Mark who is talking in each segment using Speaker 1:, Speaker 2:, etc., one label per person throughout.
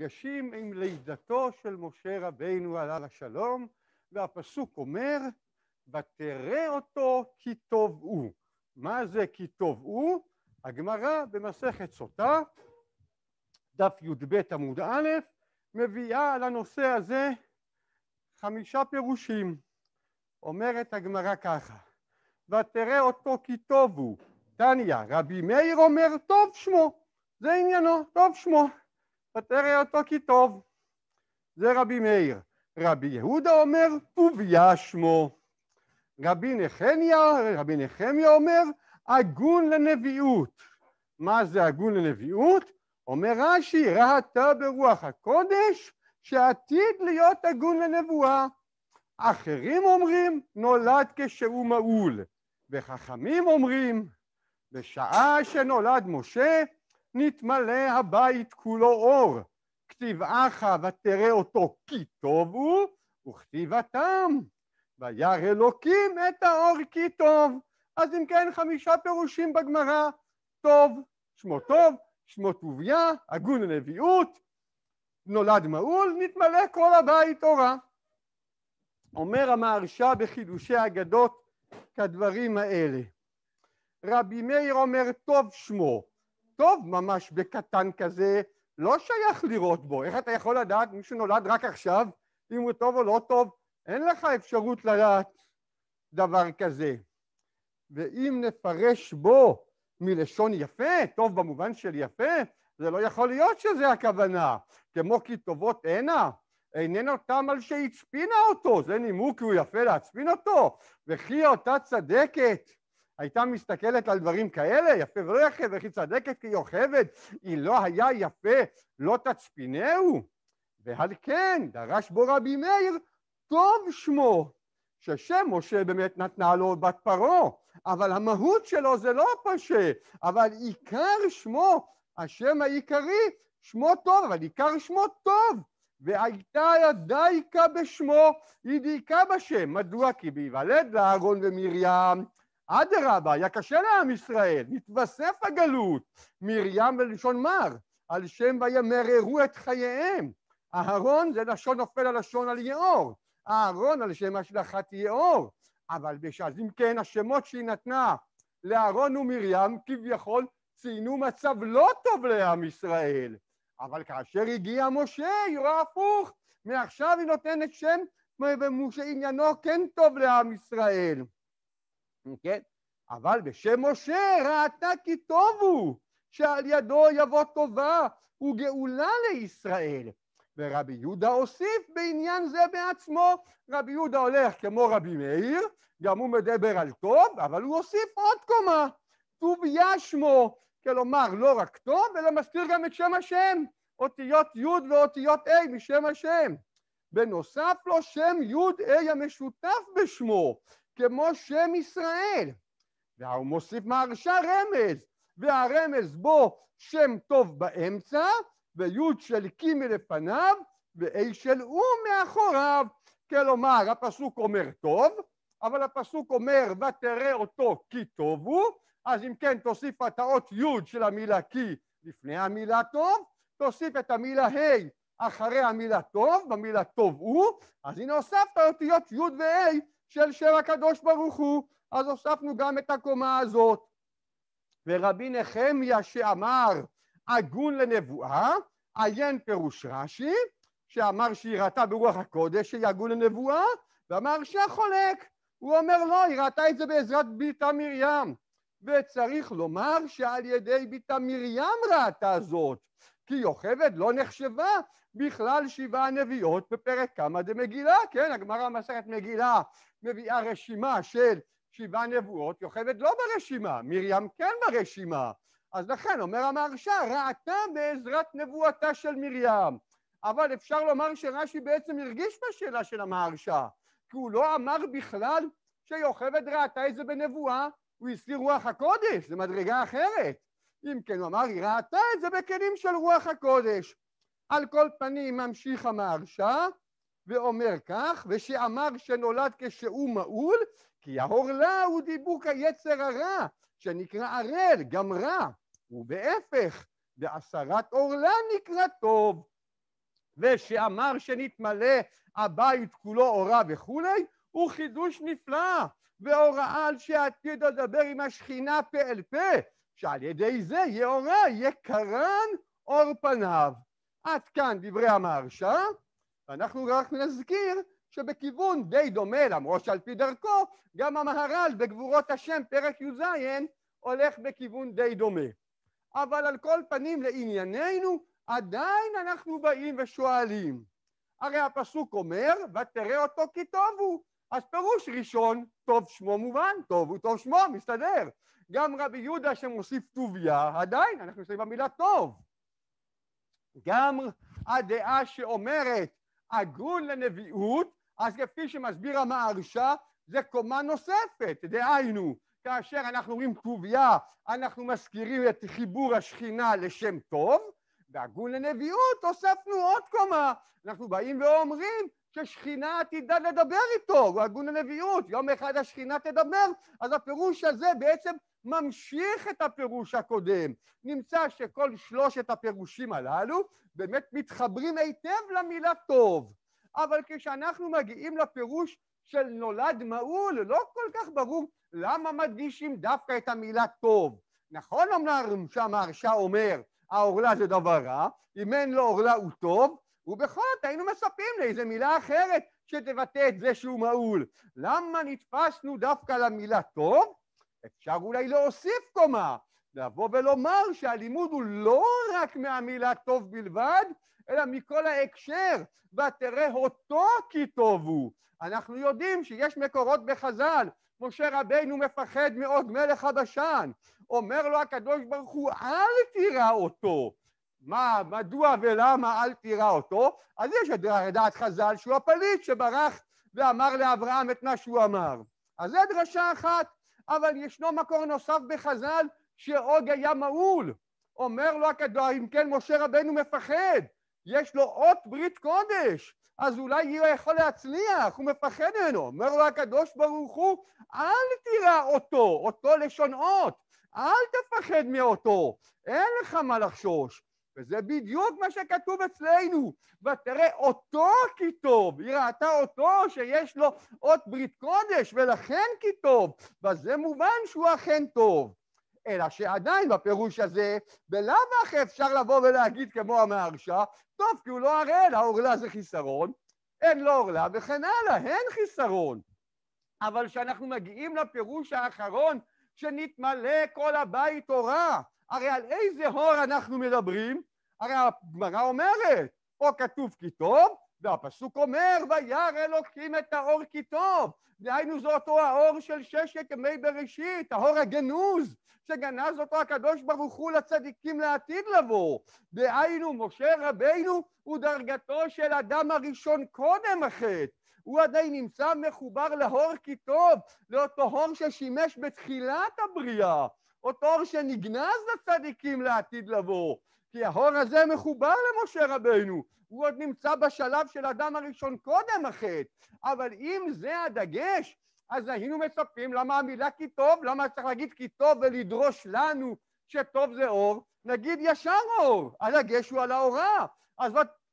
Speaker 1: נפגשים עם לידתו של משה רבינו עליו השלום, והפסוק אומר, ותראה אותו כי טוב הוא. מה זה כי טוב הוא? הגמרא במסכת סוטה, דף י"ב עמוד א', מביאה על הנושא הזה חמישה פירושים. אומרת הגמרא ככה, ותראה אותו כי טוב הוא. תניא, רבי מאיר אומר טוב שמו, זה עניינו, טוב שמו. ותראה אותו כי טוב. זה רבי מאיר. רבי יהודה אומר, טוביה שמו. רבי נחמיה, רבי נחמיה אומר, הגון לנביאות. מה זה הגון לנביאות? אומר רש"י, ראתה ברוח הקודש שעתיד להיות הגון לנבואה. אחרים אומרים, נולד כשהוא מעול. וחכמים אומרים, בשעה שנולד משה, נתמלא הבית כולו אור. כתיב אחא ותראה אותו כי טוב הוא, וכתיבתם וירא אלוקים את האור כי טוב. אז אם כן חמישה פירושים בגמרא, טוב, שמו טוב, שמו טוביה, הגון הנביאות, נולד מעול, נתמלא כל הבית אורה. אומר המהרשה בחידושי אגדות כדברים האלה. רבי מאיר אומר טוב שמו, טוב ממש בקטן כזה, לא שייך לראות בו. איך אתה יכול לדעת, מישהו נולד רק עכשיו, אם הוא טוב או לא טוב, אין לך אפשרות לדעת דבר כזה. ואם נפרש בו מלשון יפה, טוב במובן של יפה, זה לא יכול להיות שזה הכוונה. כמו כי טובות הנה, איננו אותם על שהצפינה אותו, זה נימוק כי הוא יפה להצפין אותו, וכי אותה צדקת הייתה מסתכלת על דברים כאלה, יפה ורכב, וכי צדקת כי יוכבד, היא לא היה יפה, לא תצפינהו. ועל כן דרש בו רבי מאיר, טוב שמו, ששם משה באמת נתנה לו בת פרעה, אבל המהות שלו זה לא פשה, אבל עיקר שמו, השם העיקרי, שמו טוב, אבל עיקר שמו טוב. והייתה ידייקה בשמו, היא דייקה בשם. מדוע? כי בהיוולד לאהרון ומרים אדרבה, היה קשה לעם ישראל, נתווסף הגלות, מרים ולשון מר, על שם וימררו את חייהם. אהרון זה לשון נופל הלשון על יאור, אהרון על שם השלכת יאור, אבל בשעז, אם כן השמות שהיא נתנה לאהרון ומרים כביכול ציינו מצב לא טוב לעם ישראל, אבל כאשר הגיע משה היא רואה הפוך, מעכשיו היא נותנת שם ומשה עניינו כן טוב לעם ישראל. כן? אבל בשם משה ראתה כי טוב הוא, שעל ידו יבוא טובה וגאולה לישראל. ורבי יהודה הוסיף בעניין זה בעצמו, רבי יהודה הולך כמו רבי מאיר, גם הוא מדבר על טוב, אבל הוא הוסיף עוד קומה, טוביה שמו, כלומר לא רק טוב, אלא מזכיר גם את שם השם, אותיות י' ואותיות ה' משם השם. בנוסף לו שם י' ה' המשותף בשמו, כמו שם ישראל. והוא מוסיף מהרשה רמז, והרמז בו שם טוב באמצע, וי' של קי מלפניו, ואי של הוא מאחוריו. כלומר, הפסוק אומר טוב, אבל הפסוק אומר ותראה אותו כי טוב הוא, אז אם כן תוסיף את האות י' של המילה כי לפני המילה טוב, תוסיף את המילה ה' אחרי המילה טוב, במילה טוב הוא, אז הנה הוספת אותיות י' וה' של שם הקדוש ברוך הוא, אז הוספנו גם את הקומה הזאת. ורבי נחמיה שאמר הגון לנבואה, עיין פירוש רש"י, שאמר שהיא ראתה ברוח הקודש שהיא הגון לנבואה, ואמר שהחולק, הוא אומר לא, היא ראתה את זה בעזרת בתה מרים. וצריך לומר שעל ידי בתה מרים ראתה זאת, כי יוכבד לא נחשבה בכלל שבעה נביאות בפרק כמה דמגילה, כן, הגמרא מסכת מגילה מביאה רשימה של שבעה נבואות, יוכבד לא ברשימה, מרים כן ברשימה. אז לכן אומר המהרש"א, ראתה בעזרת נבואתה של מרים. אבל אפשר לומר שרש"י בעצם הרגיש בשאלה של המהרש"א, כי הוא לא אמר בכלל שיוכבד ראתה את זה בנבואה, הוא הסיר רוח הקודש, זה מדרגה אחרת. אם כן הוא אמר, היא ראתה את זה בכלים של רוח הקודש. על כל פנים ממשיך המהרש"א ואומר כך, ושאמר שנולד כשהוא מעול, כי ההורלה הוא דיבוק היצר הרע, שנקרא ערל, גם רע, ובהפך, בעשרת עורלה נקרא טוב. ושאמר שנתמלא הבית כולו אורה וכולי, הוא חידוש נפלא, והוראה על שעתיד לדבר עם השכינה פה אל פה, שעל ידי זה יאורה יקרן אור פניו. עד כאן דברי המהרשה, ואנחנו רק נזכיר שבכיוון די דומה, למרות שעל פי דרכו, גם המהר"ל בגבורות השם, פרק י"ז, הולך בכיוון די דומה. אבל על כל פנים לענייננו, עדיין אנחנו באים ושואלים. הרי הפסוק אומר, ותראה אותו כי טוב הוא, אז פירוש ראשון, טוב שמו מובן, טוב הוא טוב שמו, מסתדר. גם רבי יהודה שמוסיף טוביה, עדיין אנחנו נמצאים במילה טוב. גם הדעה שאומרת הגון לנביאות, אז כפי שמסביר המערשה, זה קומה נוספת, דהיינו, כאשר אנחנו אומרים טוביה, אנחנו מזכירים את חיבור השכינה לשם טוב, והגון לנביאות הוספנו עוד קומה, אנחנו באים ואומרים ששכינה עתידה לדבר איתו, הגון הנביאות, יום אחד השכינה תדבר, אז הפירוש הזה בעצם ממשיך את הפירוש הקודם. נמצא שכל שלושת הפירושים הללו באמת מתחברים היטב למילה טוב, אבל כשאנחנו מגיעים לפירוש של נולד מעול, לא כל כך ברור למה מדגישים דווקא את המילה טוב. נכון אמנם שהמהרש"א אומר, העורלה זה דבר רע, אם אין לו עורלה הוא טוב, ובכל זאת היינו מצפים לאיזה מילה אחרת שתבטא את זה שהוא מעול. למה נתפסנו דווקא למילה טוב? אפשר אולי להוסיף קומה, לבוא ולומר שהלימוד הוא לא רק מהמילה טוב בלבד, אלא מכל ההקשר, ותראה אותו כי טוב הוא. אנחנו יודעים שיש מקורות בחז"ל, משה רבינו מפחד מאוד מלך הבשן, אומר לו הקדוש ברוך הוא אל תירא אותו, מה, מדוע ולמה אל תירא אותו? אז יש את דעת חז"ל שהוא הפליט שברח ואמר לאברהם את מה שהוא אמר. אז זו דרשה אחת, אבל ישנו מקור נוסף בחז"ל שעוג היה מעול. אומר לו הקדוש, אם כן משה רבנו מפחד, יש לו אות ברית קודש, אז אולי הוא יכול להצליח, הוא מפחד ממנו. אומר לו הקדוש ברוך הוא, אל תירא אותו, אותו לשון אות, אל תפחד מאותו, אין לך מה לחשוש. וזה בדיוק מה שכתוב אצלנו, ותראה אותו כי טוב, היא ראתה אותו שיש לו אות ברית קודש ולכן כי טוב, וזה מובן שהוא אכן טוב. אלא שעדיין בפירוש הזה, בלאו הכי אפשר לבוא ולהגיד כמו המהרש"א, טוב כי הוא לא ערל, העורלה זה חיסרון, אין לו עורלה וכן הלאה, אין חיסרון. אבל כשאנחנו מגיעים לפירוש האחרון, שנתמלא כל הבית תורה, הרי על איזה הור אנחנו מדברים? הרי הגמרא אומרת, פה כתוב כי טוב, והפסוק אומר, וירא אלוקים את האור כי טוב. דהיינו זה אותו האור של ששת ימי בראשית, האור הגנוז, שגנז אותו הקדוש ברוך הוא לצדיקים לעתיד לבוא. דהיינו, משה רבינו הוא דרגתו של אדם הראשון קודם החטא. הוא עדיין נמצא מחובר להור כי טוב, לאותו הור ששימש בתחילת הבריאה. אותו אור שנגנז לצדיקים לעתיד לבוא, כי האור הזה מחובר למשה רבנו, הוא עוד נמצא בשלב של אדם הראשון קודם החטא, אבל אם זה הדגש, אז היינו מצפים למה המילה כי טוב, למה צריך להגיד כי טוב ולדרוש לנו שטוב זה אור, נגיד ישר אור, הדגש הוא על האורה, אז,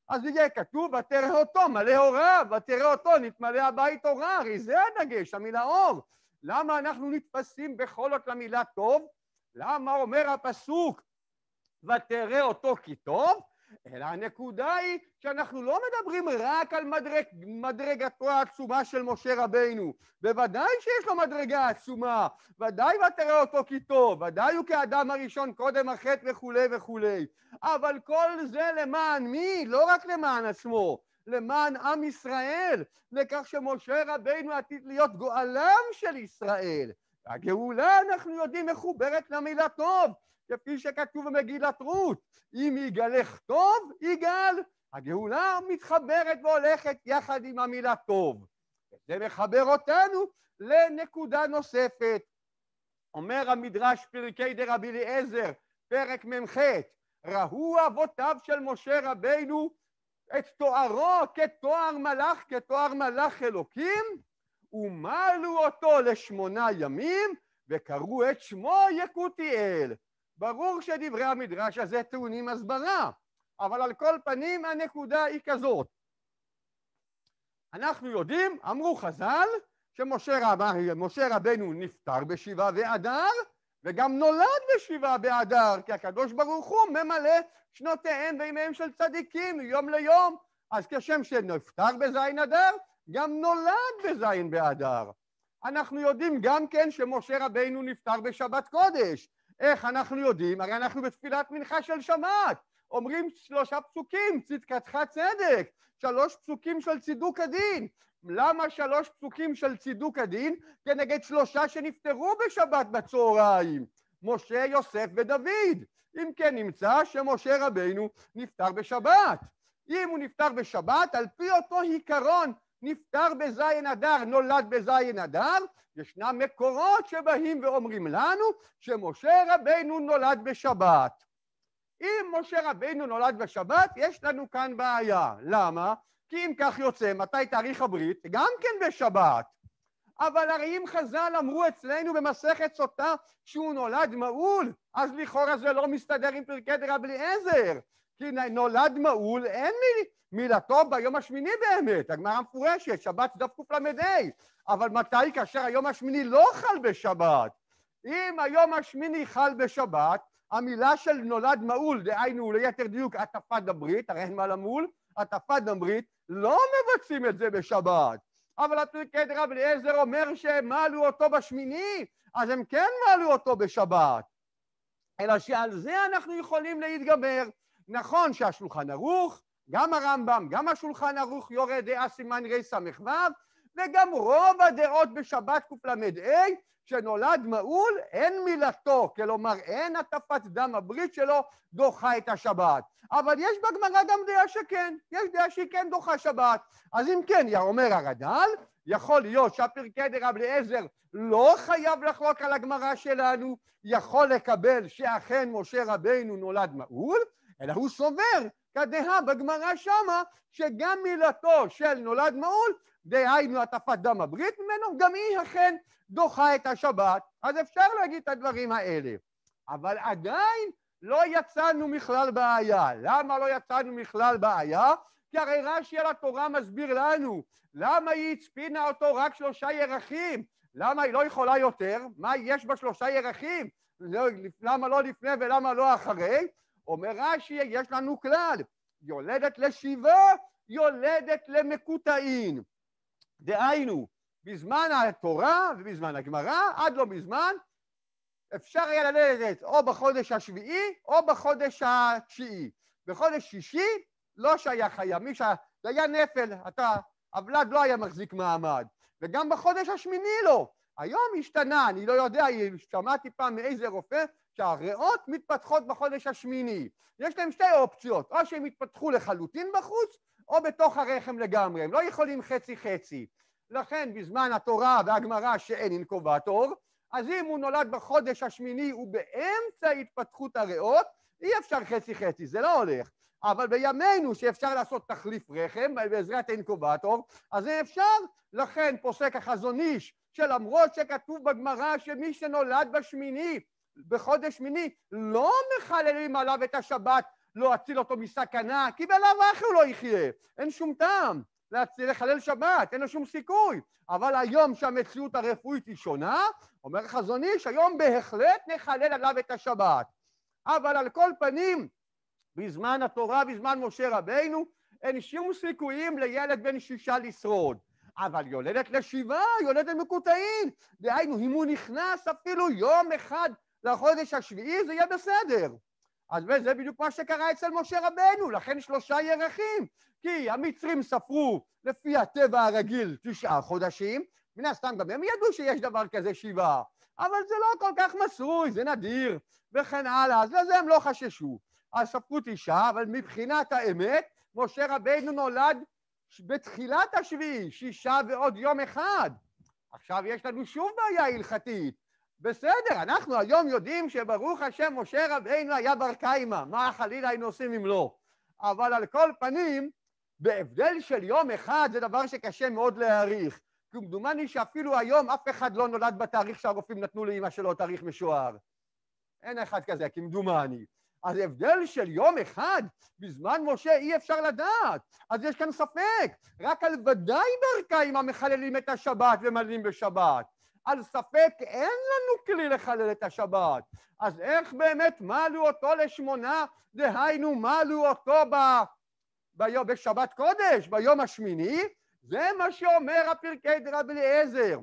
Speaker 1: אז יהיה כתוב ותראה אותו מלא אורה, ותראה אותו נתמלא הבית אורה, הרי זה הדגש, המילה אור, למה אנחנו נתפסים בכל זאת למילה טוב? למה אומר הפסוק ותראה אותו כי טוב? אלא הנקודה היא שאנחנו לא מדברים רק על מדרג, מדרגתו העצומה של משה רבינו, בוודאי שיש לו מדרגה עצומה, ודאי ותראה אותו כי טוב, ודאי הוא כאדם הראשון קודם החטא וכולי וכולי, אבל כל זה למען מי? לא רק למען עצמו, למען עם ישראל, לכך שמשה רבינו עתיד להיות גואלם של ישראל. הגאולה, אנחנו יודעים, מחוברת למילה טוב, כפי שכתוב במגילת רות. אם יגלך טוב, יגאל. הגאולה מתחברת והולכת יחד עם המילה טוב. זה מחבר אותנו לנקודה נוספת. אומר המדרש פרקי דרבי אליעזר, פרק מ"ח, ראו אבותיו של משה רבינו את תוארו כתואר מלאך, כתואר מלאך אלוקים, ומלו אותו לשמונה ימים, וקראו את שמו יקותיאל. ברור שדברי המדרש הזה טעונים הסברה, אבל על כל פנים הנקודה היא כזאת. אנחנו יודעים, אמרו חז"ל, שמשה רב, רבנו נפטר בשבעה באדר, וגם נולד בשבעה באדר, כי הקדוש ברוך הוא ממלא שנותיהם וימיהם של צדיקים מיום ליום. אז כשם שנפטר בזין אדר, גם נולד בזין באדר. אנחנו יודעים גם כן שמשה רבינו נפטר בשבת קודש. איך אנחנו יודעים? הרי אנחנו בתפילת מנחה של שבת. אומרים שלושה פסוקים, צדקתך צדק, שלוש פסוקים של צידוק הדין. למה שלוש פסוקים של צידוק הדין כנגד שלושה שנפטרו בשבת בצהריים? משה, יוסף ודוד. אם כן נמצא שמשה רבינו נפטר בשבת. אם הוא נפטר בשבת, על פי אותו עיקרון נפטר בזין אדר, נולד בזין אדר, ישנם מקורות שבאים ואומרים לנו שמשה רבנו נולד בשבת. אם משה רבנו נולד בשבת, יש לנו כאן בעיה. למה? כי אם כך יוצא, מתי תאריך הברית? גם כן בשבת. אבל הרי אם חז"ל אמרו אצלנו במסכת סוטה שהוא נולד מעול, אז לכאורה זה לא מסתדר עם פרקי דרב אליעזר. כי נולד מעול, אין מי, מילתו ביום השמיני באמת, הגמרא מפורשת, שבת דף קל"ה, אבל מתי? כאשר היום השמיני לא חל בשבת. אם היום השמיני חל בשבת, המילה של נולד מעול, דהיינו ליתר דיוק הטפת דברית, הרי אין מה למול, הטפת דברית, לא מבצעים את זה בשבת. אבל הפרקד כן, רב אליעזר אומר שהם מעלו אותו בשמיני, אז הם כן מעלו אותו בשבת. אלא שעל זה אנחנו יכולים להתגבר. נכון שהשולחן ערוך, גם הרמב"ם, גם השולחן ערוך יורה דעה סימן רס"ו, וגם רוב הדעות בשבת קל"ה, שנולד מעול, אין מילתו, כלומר אין הטפת דם הברית שלו דוחה את השבת. אבל יש בגמרא גם דעה שכן, יש דעה שהיא כן דוחה שבת. אז אם כן, אומר הרד"ל, יכול להיות שהפרקי דרב אליעזר לא חייב לחלוק על הגמרא שלנו, יכול לקבל שאכן משה רבינו נולד מעול, אלא הוא סובר כדעה בגמרא שמה שגם מילתו של נולד מעול דהיינו הטפת דם הברית ממנו גם היא אכן דוחה את השבת אז אפשר להגיד את הדברים האלה אבל עדיין לא יצאנו מכלל בעיה למה לא יצאנו מכלל בעיה? כי הרי רש"י על התורה מסביר לנו למה היא הצפינה אותו רק שלושה ירחים למה היא לא יכולה יותר? מה יש בשלושה ירחים? לא, למה לא לפני ולמה לא אחרי? אומר רש"י, יש לנו כלל, יולדת לשיבה, יולדת למקוטעין. דהיינו, בזמן התורה ובזמן הגמרא, עד לא מזמן, אפשר היה ללדת או בחודש השביעי או בחודש התשיעי. בחודש שישי לא שייך היה, מי שהיה, זה היה נפל, אתה, הוולד לא היה מחזיק מעמד. וגם בחודש השמיני לא. היום השתנה, אני לא יודע, שמעתי פעם מאיזה רופא שהריאות מתפתחות בחודש השמיני. יש להם שתי אופציות, או שהם יתפתחו לחלוטין בחוץ, או בתוך הרחם לגמרי, הם לא יכולים חצי-חצי. לכן בזמן התורה והגמרא שאין אינקובטור, אז אם הוא נולד בחודש השמיני ובאמצע התפתחות הריאות, אי אפשר חצי-חצי, זה לא הולך. אבל בימינו שאפשר לעשות תחליף רחם בעזרת אינקובטור, אז זה אפשר. לכן פוסק החזון איש, שלמרות שכתוב בגמרא שמי שנולד בשמיני בחודש שמיני לא מחללים עליו את השבת לא אציל אותו מסכנה, כי בלאו הכי הוא לא יחיה, אין שום טעם לחלל שבת, אין לו שום סיכוי. אבל היום שהמציאות הרפואית היא שונה, אומר חזון איש, היום בהחלט נחלל עליו את השבת. אבל על כל פנים, בזמן התורה, בזמן משה רבינו, אין שום סיכויים לילד בן שישה לשרוד. אבל יולדת לשבעה, יולדת מקוטעין. דהיינו, אם הוא נכנס אפילו יום אחד לחודש השביעי זה יהיה בסדר. אז זה בדיוק מה שקרה אצל משה רבנו, לכן שלושה ירחים. כי המצרים ספרו לפי הטבע הרגיל תשעה חודשים, מן הסתם גם הם ידעו שיש דבר כזה שבעה, אבל זה לא כל כך מסוי, זה נדיר, וכן הלאה, אז לזה הם לא חששו. אז ספרו תשעה, אבל מבחינת האמת, משה רבנו נולד בתחילת השביעי, שישה ועוד יום אחד. עכשיו יש לנו שוב בעיה הלכתית. בסדר, אנחנו היום יודעים שברוך השם משה רבינו היה בר קיימא, מה חלילה היינו עושים אם לא? אבל על כל פנים, בהבדל של יום אחד זה דבר שקשה מאוד להעריך. כמדומני שאפילו היום אף אחד לא נולד בתאריך שהרופאים נתנו לאימא שלו תאריך משוער. אין אחד כזה, כמדומני. אז הבדל של יום אחד בזמן משה אי אפשר לדעת, אז יש כאן ספק. רק על ודאי בר קיימא מחללים את השבת ומלאים בשבת. על ספק אין לנו כלי לחלל את השבת. אז איך באמת מעלו אותו לשמונה, דהיינו מעלו אותו ב... ביום, בשבת קודש, ביום השמיני, זה מה שאומר הפרקי דרב אליעזר.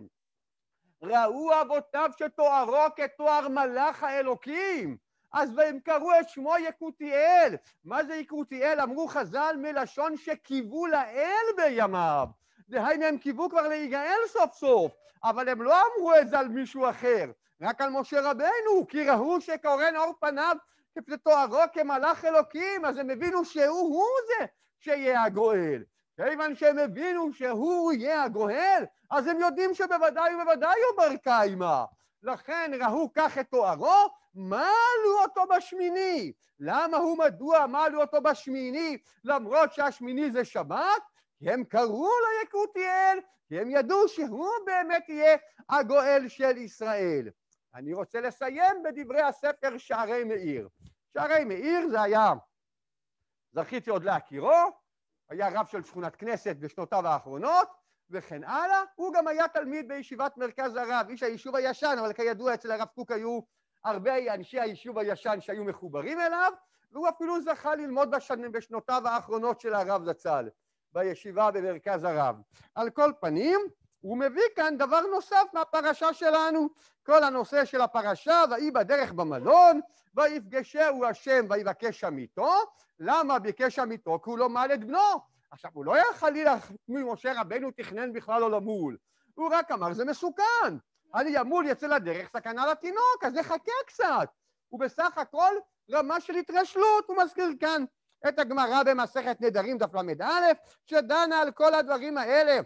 Speaker 1: ראו אבותיו שתוארו כתואר מלאך האלוקים, אז והם קראו את שמו יקותיאל. מה זה יקותיאל? אמרו חז"ל מלשון שקיוו לאל בימיו. דהיינו הם קיוו כבר להיגאל סוף סוף, אבל הם לא אמרו את זה על מישהו אחר, רק על משה רבנו, כי ראו שקורן עור פניו כתוארו כמלאך אלוקים, אז הם הבינו שהוא הוא זה שיהיה הגואל. כיוון שהם הבינו שהוא יהיה הגואל, אז הם יודעים שבוודאי ובוודאי הוא בר קיימא. לכן ראו כך את תוארו, מעלו אותו בשמיני. למה הוא מדוע מעלו אותו בשמיני, למרות שהשמיני זה שבת? כי הם קראו לו יקותיאל, כי הם ידעו שהוא באמת יהיה הגואל של ישראל. אני רוצה לסיים בדברי הספר שערי מאיר. שערי מאיר זה היה, זכיתי עוד להכירו, היה רב של שכונת כנסת בשנותיו האחרונות, וכן הלאה. הוא גם היה תלמיד בישיבת מרכז הרב, איש היישוב הישן, אבל כידוע אצל הרב קוק היו הרבה אנשי היישוב הישן שהיו מחוברים אליו, והוא אפילו זכה ללמוד בשנותיו האחרונות של הרב זצ"ל. בישיבה במרכז הרב. על כל פנים, הוא מביא כאן דבר נוסף מהפרשה שלנו, כל הנושא של הפרשה, ויהי בדרך במלון, ויפגשהו השם ויבקש שם איתו, למה ביקש שם איתו? כי הוא לא מעל את בנו. עכשיו, הוא לא היה חלילה, משה רבנו תכנן בכלל לא למול, הוא רק אמר זה מסוכן, אני אמול יצא לדרך, סכנה לתינוק, אז נחכה קצת. הוא בסך הכל רמה של התרשלות, הוא מזכיר כאן את הגמרא במסכת נדרים דף ל"א, שדנה על כל הדברים האלה,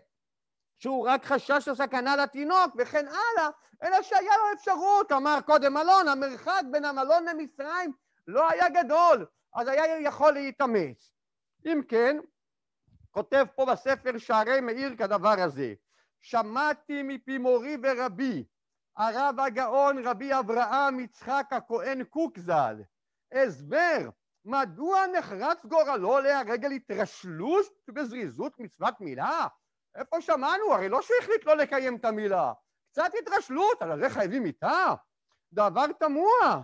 Speaker 1: שהוא רק חשש לסכנה לתינוק וכן הלאה, אלא שהיה לו אפשרות, אמר קודם מלון, המרחק בין המלון למצרים לא היה גדול, אז היה יכול להתאמץ. אם כן, כותב פה בספר שערי מאיר כדבר הזה, שמעתי מפי מורי ורבי, הרב הגאון רבי אברהם יצחק הכהן קוק ז"ל, הסבר מדוע נחרץ גורלו להרגל התרשלות וזריזות מצוות מילה? איפה שמענו? הרי לא שהוא החליט לא לקיים את המילה. קצת התרשלות, על זה חייבים מיתה? דבר תמוה.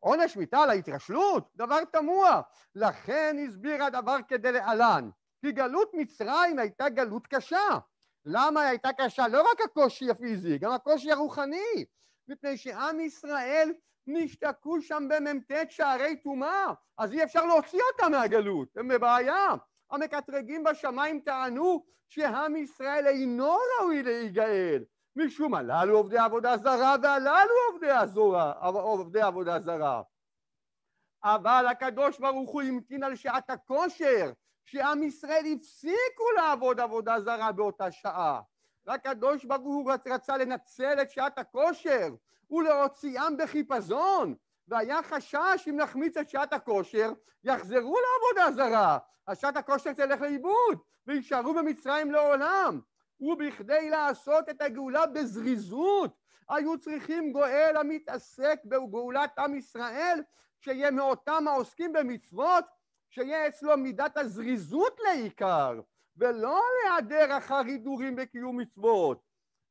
Speaker 1: עונש מיתה על ההתרשלות? דבר תמוה. לכן הסביר הדבר כדלהלן, כי גלות מצרים הייתה גלות קשה. למה היא הייתה קשה? לא רק הקושי הפיזי, גם הקושי הרוחני. מפני שעם ישראל נשתקו שם במ"ט שערי טומאה, אז אי אפשר להוציא אותם מהגלות, הם בבעיה. המקטרגים בשמיים טענו שעם ישראל אינו ראוי להיגאל, משום הללו עובדי עבודה זרה והללו עובדי, הזורה, עובדי עבודה זרה. אבל הקדוש ברוך הוא המתין על שעת הכושר, שעם ישראל הפסיקו לעבוד עבודה זרה באותה שעה. והקדוש ברוך הוא רצה לנצל את שעת הכושר ולהוציאם בחיפזון והיה חשש אם נחמיץ את שעת הכושר יחזרו לעבודה זרה שעת הכושר תלך לאיבוד ויישארו במצרים לעולם ובכדי לעשות את הגאולה בזריזות היו צריכים גואל המתעסק בגאולת עם ישראל שיהיה מאותם העוסקים במצוות שיהיה אצלו מידת הזריזות לעיקר ולא להיעדר אחר הידורים וקיום מצוות.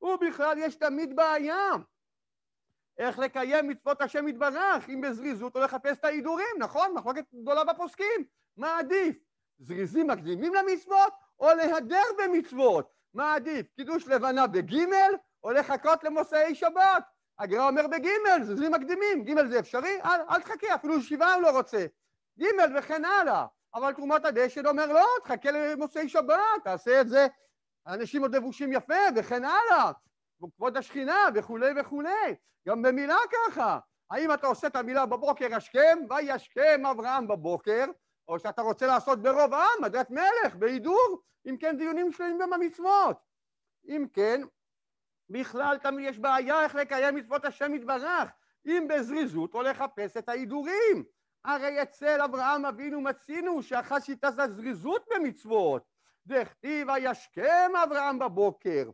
Speaker 1: ובכלל יש תמיד בעיה איך לקיים מצוות השם יתברך, אם בזריזות או לחפש לא את ההידורים, נכון? מחלוקת גדולה בפוסקים. מה עדיף? זריזים מקדימים למצוות או להדר במצוות? מה עדיף? קידוש לבנה בגימל או לחכות למוסעי שבת? הגרא אומר בגימל, זריזים מקדימים, גימל זה אפשרי? אל, אל תחכה, אפילו שבעה הוא לא רוצה. גימל וכן הלאה. אבל תרומת הדשן אומר לא, תחכה למוצאי שבת, תעשה את זה, האנשים עוד לבושים יפה וכן הלאה, וכבוד השכינה וכולי וכולי, גם במילה ככה, האם אתה עושה את המילה בבוקר השכם, וישכם אברהם בבוקר, או שאתה רוצה לעשות ברוב העם, מדרת מלך, בהידור, אם כן דיונים שלמים בין המצוות. אם כן, בכלל תמיד יש בעיה איך לקיים מצוות השם יתברך, אם בזריזות או לחפש את ההידורים הרי אצל אברהם אבינו מצינו שאחת שיטת הזריזות במצוות, דכתיב הישכם אברהם בבוקר,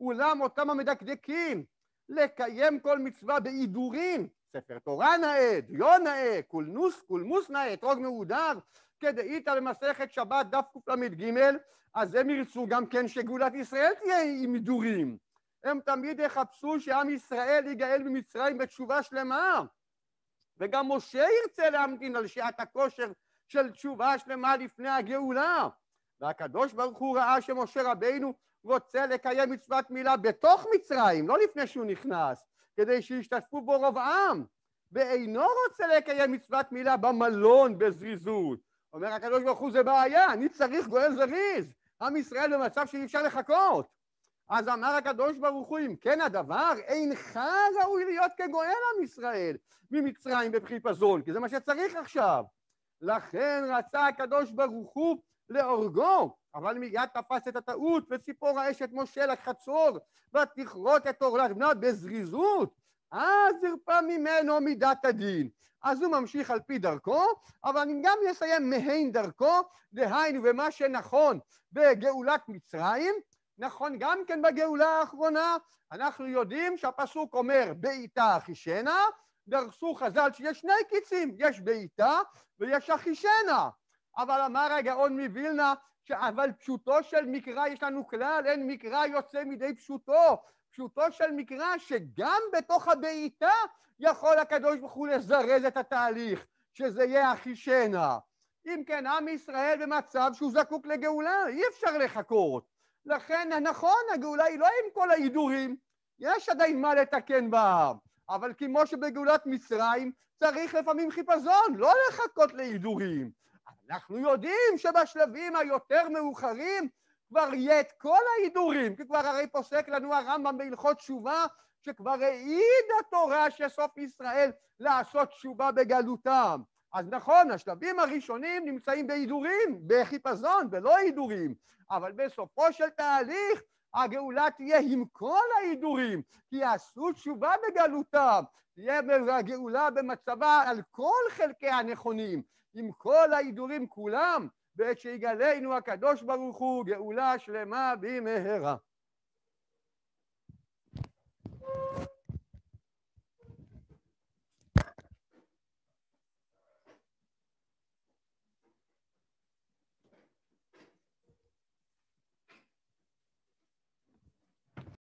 Speaker 1: אולם אותם המדקדקים לקיים כל מצווה בעידורים, ספר תורה נאה, דיו נאה, קולנוס, קולמוס נאה, אתרוג מהודר, כדאית במסכת שבת דף קל"ג, אז הם ירצו גם כן שגאולת ישראל תהיה עם עידורים. הם תמיד יחפשו שעם ישראל ייגאל ממצרים בתשובה שלמה. וגם משה ירצה להמתין על שעת הכושר של תשובה שלמה לפני הגאולה. והקדוש ברוך הוא ראה שמשה רבינו רוצה לקיים מצוות מילה בתוך מצרים, לא לפני שהוא נכנס, כדי שישתתפו בו רוב עם, ואינו רוצה לקיים מצוות מילה במלון בזריזות. אומר הקדוש ברוך הוא זה בעיה, אני צריך גואל זריז, עם ישראל במצב שאי אפשר לחכות. אז אמר הקדוש ברוך הוא, אם כן הדבר, אינך ראוי להיות כגואל עם ישראל ממצרים בחיפזון, כי זה מה שצריך עכשיו. לכן רצה הקדוש ברוך הוא להורגו, אבל מיד תפס את הטעות, וציפור האש את משה לחצור, ותכרות את אור בנה בזריזות, אז הרפה ממנו מידת הדין. אז הוא ממשיך על פי דרכו, אבל אני גם אסיים מהין דרכו, דהיינו, במה שנכון בגאולת מצרים, נכון גם כן בגאולה האחרונה, אנחנו יודעים שהפסוק אומר בעיטה אחישנה, דרסו חז"ל שיש שני קיצים, יש בעיטה ויש אחישנה. אבל אמר הגאון מווילנה, אבל פשוטו של מקרא, יש לנו כלל, אין מקרא יוצא מידי פשוטו. פשוטו של מקרא שגם בתוך הבעיטה יכול הקדוש ברוך הוא לזרז את התהליך, שזה יהיה אחישנה. אם כן, עם ישראל במצב שהוא זקוק לגאולה, אי אפשר לחכות. לכן נכון, הגאולה היא לא עם כל ההידורים, יש עדיין מה לתקן בעם, אבל כמו שבגאולת מצרים צריך לפעמים חיפזון, לא לחכות להידורים. אנחנו יודעים שבשלבים היותר מאוחרים כבר יהיה את כל ההידורים, כי כבר הרי פוסק לנו הרמב"ם בהלכות תשובה, שכבר העיד התורה שסוף ישראל לעשות תשובה בגלותם. אז נכון, השלבים הראשונים נמצאים בהידורים, בחיפזון, ולא הידורים, אבל בסופו של תהליך הגאולה תהיה עם כל ההידורים, כי יעשו תשובה בגלותם, תהיה הגאולה במצבה על כל חלקי הנכונים, עם כל ההידורים כולם, בעת שיגלנו הקדוש ברוך הוא גאולה שלמה במהרה.